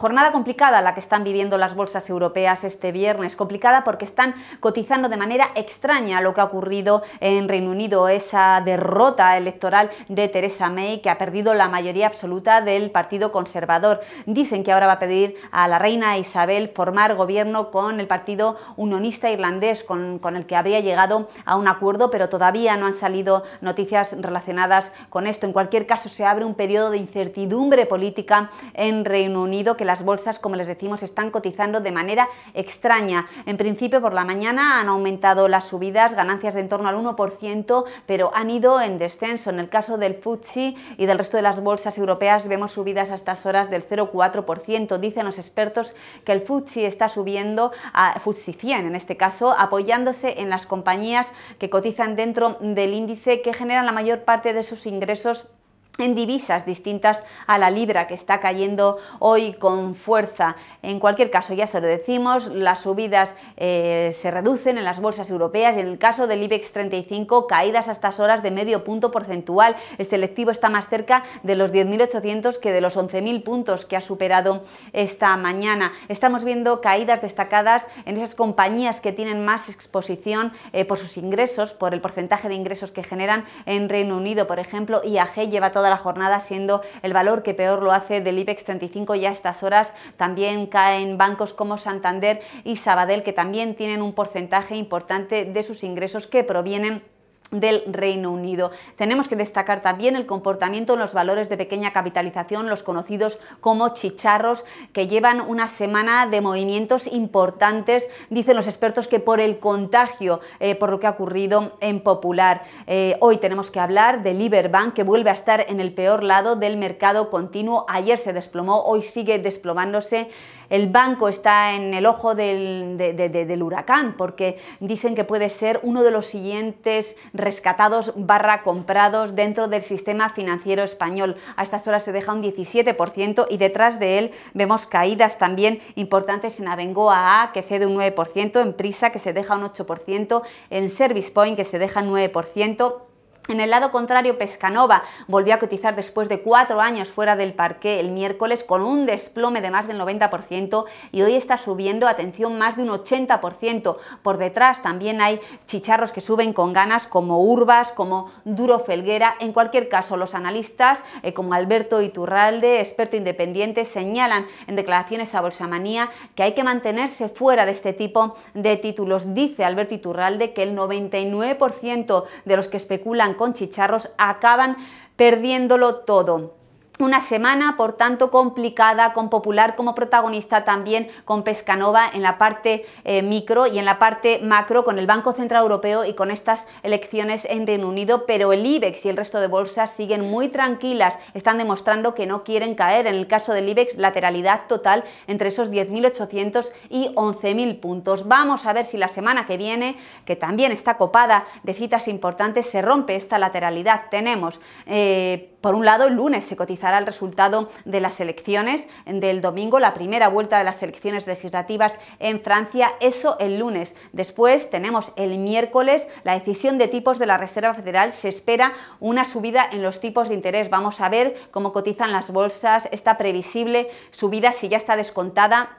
Jornada complicada la que están viviendo las bolsas europeas este viernes, complicada porque están cotizando de manera extraña lo que ha ocurrido en Reino Unido, esa derrota electoral de Theresa May que ha perdido la mayoría absoluta del Partido Conservador. Dicen que ahora va a pedir a la reina Isabel formar gobierno con el Partido Unionista Irlandés, con, el que habría llegado a un acuerdo, pero todavía no han salido noticias relacionadas con esto. En cualquier caso, se abre un periodo de incertidumbre política en Reino Unido las bolsas, como les decimos, están cotizando de manera extraña. En principio, por la mañana han aumentado las subidas, ganancias de en torno al 1%, pero han ido en descenso. En el caso del FTSE y del resto de las bolsas europeas vemos subidas a estas horas del 0,4%. Dicen los expertos que el FTSE está subiendo, a FTSE 100 en este caso, apoyándose en las compañías que cotizan dentro del índice que generan la mayor parte de sus ingresos en divisas distintas a la libra que está cayendo hoy con fuerza. En cualquier caso, ya se lo decimos, las subidas eh, se reducen en las bolsas europeas en el caso del IBEX 35 caídas a estas horas de medio punto porcentual. El selectivo está más cerca de los 10.800 que de los 11.000 puntos que ha superado esta mañana. Estamos viendo caídas destacadas en esas compañías que tienen más exposición eh, por sus ingresos, por el porcentaje de ingresos que generan en Reino Unido, por ejemplo, IAG lleva toda la jornada, siendo el valor que peor lo hace del IBEX 35 ya a estas horas. También caen bancos como Santander y Sabadell, que también tienen un porcentaje importante de sus ingresos que provienen del Reino Unido. Tenemos que destacar también el comportamiento en los valores de pequeña capitalización, los conocidos como chicharros, que llevan una semana de movimientos importantes, dicen los expertos que por el contagio, eh, por lo que ha ocurrido en Popular. Eh, hoy tenemos que hablar de Liberbank, que vuelve a estar en el peor lado del mercado continuo. Ayer se desplomó, hoy sigue desplomándose el banco está en el ojo del, huracán, porque dicen que puede ser uno de los siguientes rescatados barra comprados dentro del sistema financiero español. A estas horas se deja un 17% y detrás de él vemos caídas también importantes en Avengoa A, que cede un 9%, en Prisa, que se deja un 8%, en Service Point, que se deja un 9%, en el lado contrario, Pescanova volvió a cotizar después de cuatro años fuera del parque el miércoles con un desplome de más del 90% y hoy está subiendo, atención, más de un 80%. Por detrás también hay chicharros que suben con ganas como Urbas, como Duro Felguera. En cualquier caso, los analistas eh, como Alberto Iturralde, experto independiente, señalan en declaraciones a Bolsamanía que hay que mantenerse fuera de este tipo de títulos. Dice Alberto Iturralde que el 99% de los que especulan con chicharros acaban perdiéndolo todo. Una semana, por tanto, complicada, con Popular como protagonista también, con Pescanova en la parte eh, micro y en la parte macro, con el Banco Central Europeo y con estas elecciones en Reino Unido, pero el IBEX y el resto de bolsas siguen muy tranquilas, están demostrando que no quieren caer. En el caso del IBEX, lateralidad total entre esos 10.800 y 11.000 puntos. Vamos a ver si la semana que viene, que también está copada de citas importantes, se rompe esta lateralidad. Tenemos... Eh, por un lado, el lunes se cotizará el resultado de las elecciones del domingo, la primera vuelta de las elecciones legislativas en Francia, eso el lunes. Después tenemos el miércoles la decisión de tipos de la Reserva Federal. Se espera una subida en los tipos de interés. Vamos a ver cómo cotizan las bolsas, esta previsible subida, si ya está descontada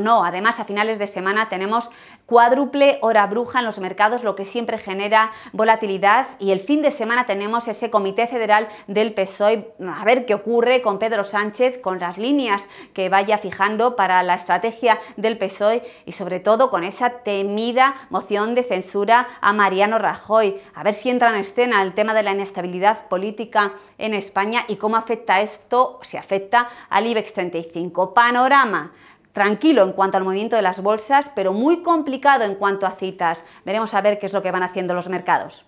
no. Además, a finales de semana tenemos cuádruple hora bruja en los mercados, lo que siempre genera volatilidad. Y el fin de semana tenemos ese Comité Federal del PSOE. A ver qué ocurre con Pedro Sánchez, con las líneas que vaya fijando para la estrategia del PSOE y sobre todo con esa temida moción de censura a Mariano Rajoy. A ver si entra en escena el tema de la inestabilidad política en España y cómo afecta esto, si afecta al IBEX 35. Panorama tranquilo en cuanto al movimiento de las bolsas, pero muy complicado en cuanto a citas. Veremos a ver qué es lo que van haciendo los mercados.